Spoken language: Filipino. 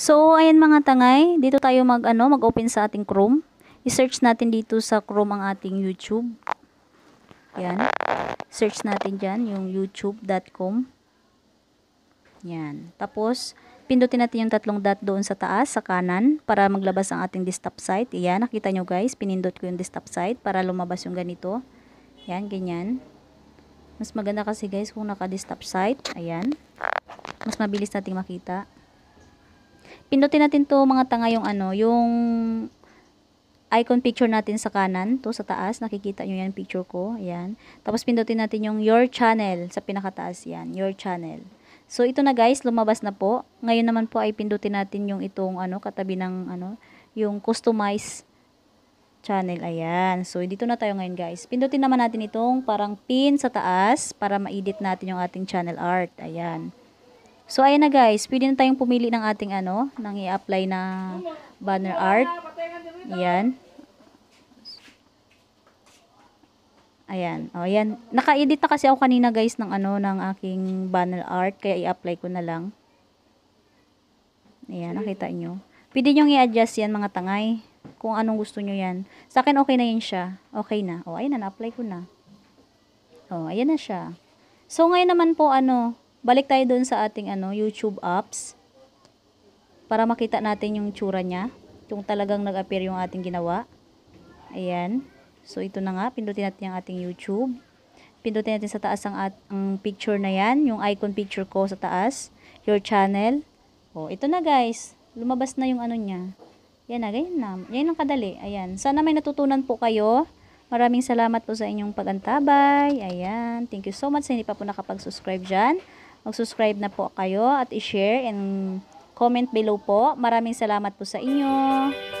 So, ayan mga tangay, dito tayo mag, ano, mag-open sa ating Chrome. I-search natin dito sa Chrome ang ating YouTube. Yan. Search natin diyan yung youtube.com. Yan. Tapos, pindutin natin yung tatlong dot doon sa taas, sa kanan, para maglabas ang ating desktop site. Yan, nakita nyo guys, pinindot ko yung desktop site para lumabas yung ganito. Yan, ganyan. Mas maganda kasi guys kung naka-stop site. Ayan. Mas mabilis nating makita. Pindutin natin to mga tanga yung ano, yung icon picture natin sa kanan, to sa taas, nakikita nyo yan picture ko, ayan. Tapos pindutin natin yung your channel, sa pinakataas yan, your channel. So ito na guys, lumabas na po. Ngayon naman po ay pindutin natin yung itong ano, katabi ng ano, yung customize channel. Ayan. So, dito na tayo ngayon guys. Pindutin naman natin itong parang pin sa taas para ma-edit natin yung ating channel art. Ayan. So, ayan na guys. Pwede na tayong pumili ng ating ano, nang i-apply na banner art. Ayan. Ayan. O, ayan. Naka-edit na kasi ako kanina guys ng ano, ng aking banner art. Kaya i-apply ko na lang. Ayan, nakita nyo. Pwede nyo i-adjust yan mga tangay kung anong gusto nyo yan. Sa akin, okay na yan siya. Okay na. O, oh, ayan na, na-apply ko na. O, oh, ayan na siya. So, ngayon naman po, ano, balik tayo doon sa ating, ano, YouTube apps. Para makita natin yung tsura niya. Yung talagang nag-appear yung ating ginawa. Ayan. So, ito na nga. Pindutin natin ang ating YouTube. Pindutin natin sa taas ang, at, ang picture na yan. Yung icon picture ko sa taas. Your channel. O, oh, ito na guys. Lumabas na yung ano niya. Yan na, ganyan na. Yan ang kadali. Ayan. Sana may natutunan po kayo. Maraming salamat po sa inyong pagantabay. Ayan. Thank you so much sa hindi pa po nakapag-subscribe dyan. Mag-subscribe na po kayo at i-share and comment below po. Maraming salamat po sa inyo.